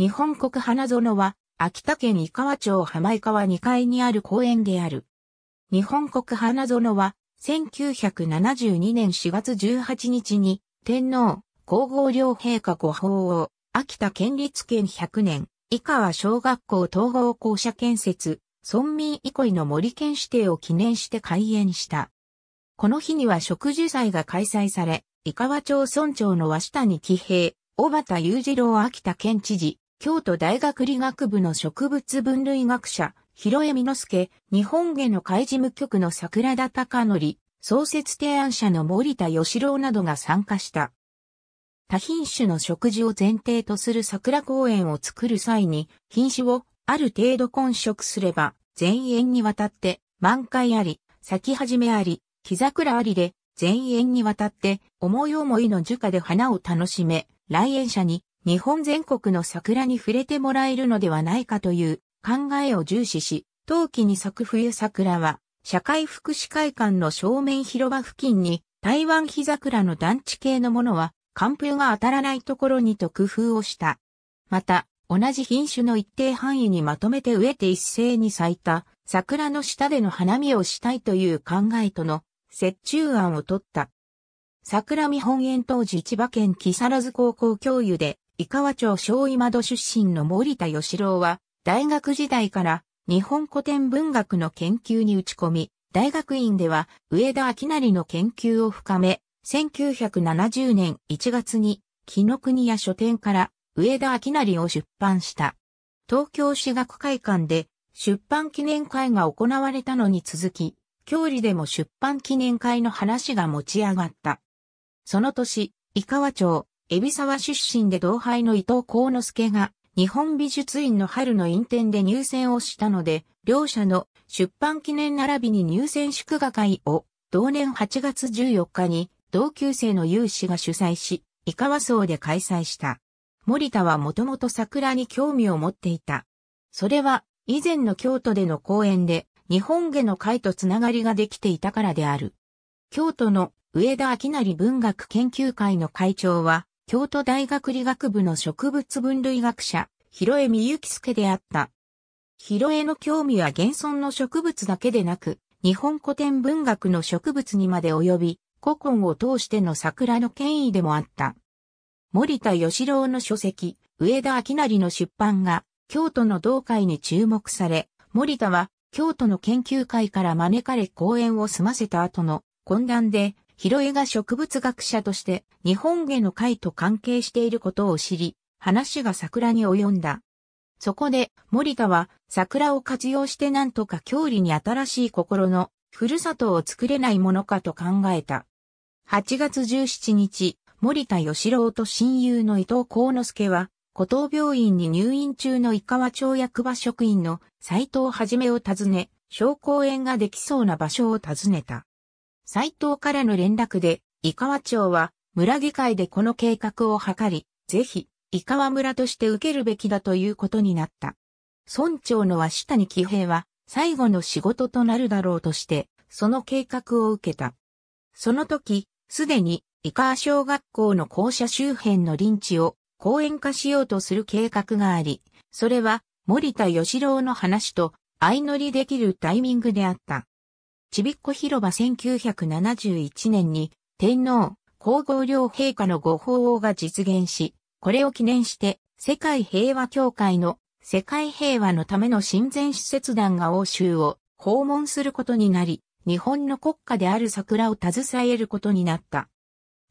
日本国花園は、秋田県井川町浜井川2階にある公園である。日本国花園は、1972年4月18日に、天皇、皇后両陛下ご法王、秋田県立県100年、井川小学校統合校舎建設、村民憩いの森県指定を記念して開園した。この日には植樹祭が開催され、井川町村長の鷲谷喜平、小畑雄二郎秋田県知事、京都大学理学部の植物分類学者、広江美之助、日本芸の海事務局の桜田隆則、創設提案者の森田義郎などが参加した。多品種の食事を前提とする桜公園を作る際に、品種をある程度混色すれば、全園にわたって満開あり、咲き始めあり、木桜ありで、全園にわたって思い思いの樹花で花を楽しめ、来園者に日本全国の桜に触れてもらえるのではないかという考えを重視し、冬季に咲く冬桜は、社会福祉会館の正面広場付近に、台湾日桜の団地系のものは、寒風が当たらないところにと工夫をした。また、同じ品種の一定範囲にまとめて植えて一斉に咲いた桜の下での花見をしたいという考えとの折衷案を取った。桜見本園当時千葉県木更津高校教諭で井川町小井窓出身の森田義郎は、大学時代から日本古典文学の研究に打ち込み、大学院では上田明成の研究を深め、1970年1月に、木の国屋書店から上田明成を出版した。東京私学会館で出版記念会が行われたのに続き、郷里でも出版記念会の話が持ち上がった。その年、井川町、海老沢出身で同輩の伊藤幸之助が、日本美術院の春の院展で入選をしたので、両者の出版記念並びに入選祝賀会を、同年8月14日に、同級生の有志が主催し、伊川荘で開催した。森田はもともと桜に興味を持っていた。それは、以前の京都での講演で、日本下の会とつながりができていたからである。京都の上田明成文学研究会の会長は、京都大学理学部の植物分類学者、広江美幸介であった。広江の興味は現存の植物だけでなく、日本古典文学の植物にまで及び、古今を通しての桜の権威でもあった。森田義郎の書籍、上田明成の出版が、京都の同会に注目され、森田は、京都の研究会から招かれ講演を済ませた後の、懇談で、広江が植物学者として日本下の会と関係していることを知り、話が桜に及んだ。そこで森田は桜を活用してなんとか郷里に新しい心のふるさとを作れないものかと考えた。8月17日、森田義郎と親友の伊藤幸之助は、古藤病院に入院中の伊川町役場職員の斎藤はじめを訪ね、小公園ができそうな場所を訪ねた。斎藤からの連絡で、井川町は村議会でこの計画を図り、ぜひ、井川村として受けるべきだということになった。村長の鷲谷喜平は、最後の仕事となるだろうとして、その計画を受けた。その時、すでに、井川小学校の校舎周辺の林地を公園化しようとする計画があり、それは森田義郎の話と相乗りできるタイミングであった。ちびっこ広場1971年に天皇、皇后両陛下のご法王が実現し、これを記念して世界平和協会の世界平和のための親善使節団が欧州を訪問することになり、日本の国家である桜を携えることになった。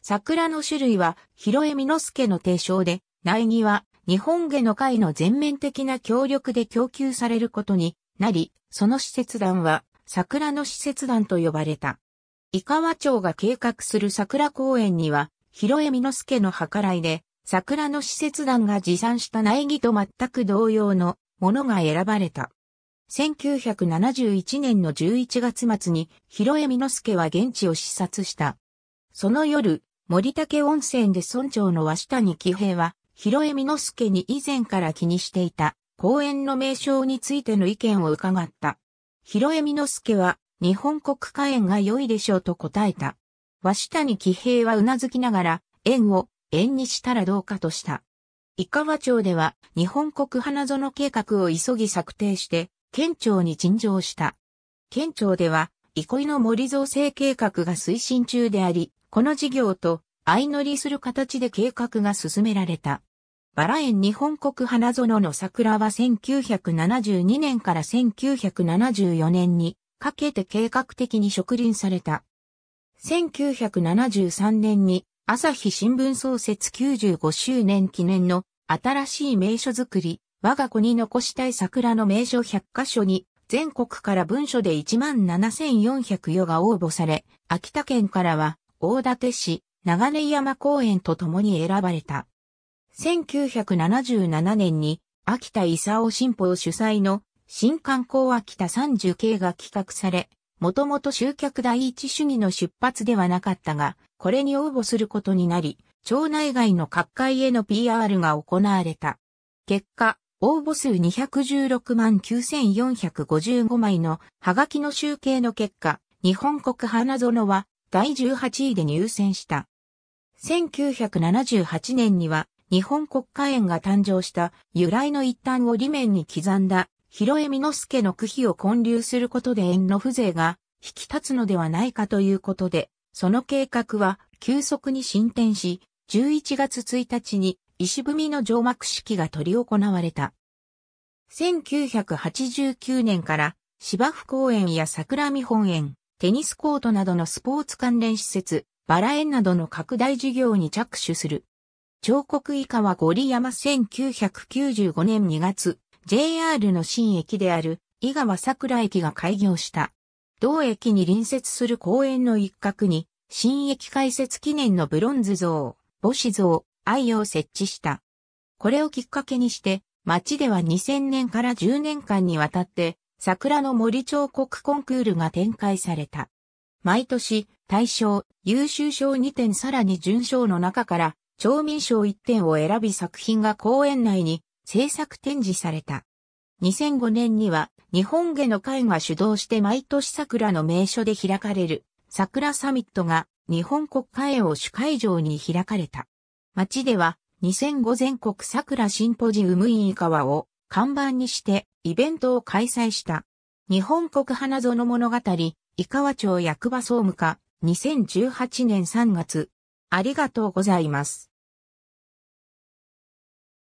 桜の種類は広江美之助の提唱で、苗木は日本下の会の全面的な協力で供給されることになり、その施設団は桜の施設団と呼ばれた。伊川町が計画する桜公園には、広江美之助の計らいで、桜の施設団が持参した苗木と全く同様のものが選ばれた。1971年の11月末に、広江美之助は現地を視察した。その夜、森竹温泉で村長の鷲谷喜平は、広江美之助に以前から気にしていた、公園の名称についての意見を伺った。広江美之助は、日本国家園が良いでしょうと答えた。鷲谷喜平は頷きながら、縁を縁にしたらどうかとした。伊川町では、日本国花園計画を急ぎ策定して、県庁に陳情した。県庁では、憩いの森造成計画が推進中であり、この事業と相乗りする形で計画が進められた。バラ園日本国花園の桜は1972年から1974年にかけて計画的に植林された。1973年に朝日新聞創設95周年記念の新しい名所づくり、我が子に残したい桜の名所100カ所に全国から文書で17,400が応募され、秋田県からは大館市、長根山公園と共に選ばれた。1977年に秋田勲新報主催の新観光秋田3 0系が企画され、もともと集客第一主義の出発ではなかったが、これに応募することになり、町内外の各界への PR が行われた。結果、応募数216万9455枚のハガキの集計の結果、日本国花園は第18位で入選した。1978年には日本国家園が誕生した由来の一端を理面に刻んだ、広江美之助の区碑を建立することで園の風情が引き立つのではないかということで、その計画は急速に進展し、11月1日に石踏みの上幕式が取り行われた。1989年から芝生公園や桜見本園、テニスコートなどのスポーツ関連施設、バラ園などの拡大事業に着手する。彫刻以下はゴリ山1995年2月、JR の新駅である井川桜駅が開業した。同駅に隣接する公園の一角に、新駅開設記念のブロンズ像、母子像、愛を設置した。これをきっかけにして、町では2000年から10年間にわたって、桜の森彫刻コンクールが展開された。毎年、大賞、優秀賞2点さらに準賞の中から、町民賞1点を選び作品が公園内に制作展示された。2005年には日本芸の会が主導して毎年桜の名所で開かれる桜サミットが日本国会を主会場に開かれた。町では2005全国桜シンポジウム委員川を看板にしてイベントを開催した。日本国花園物語、伊川町役場総務課、2018年3月。ありがとうございます。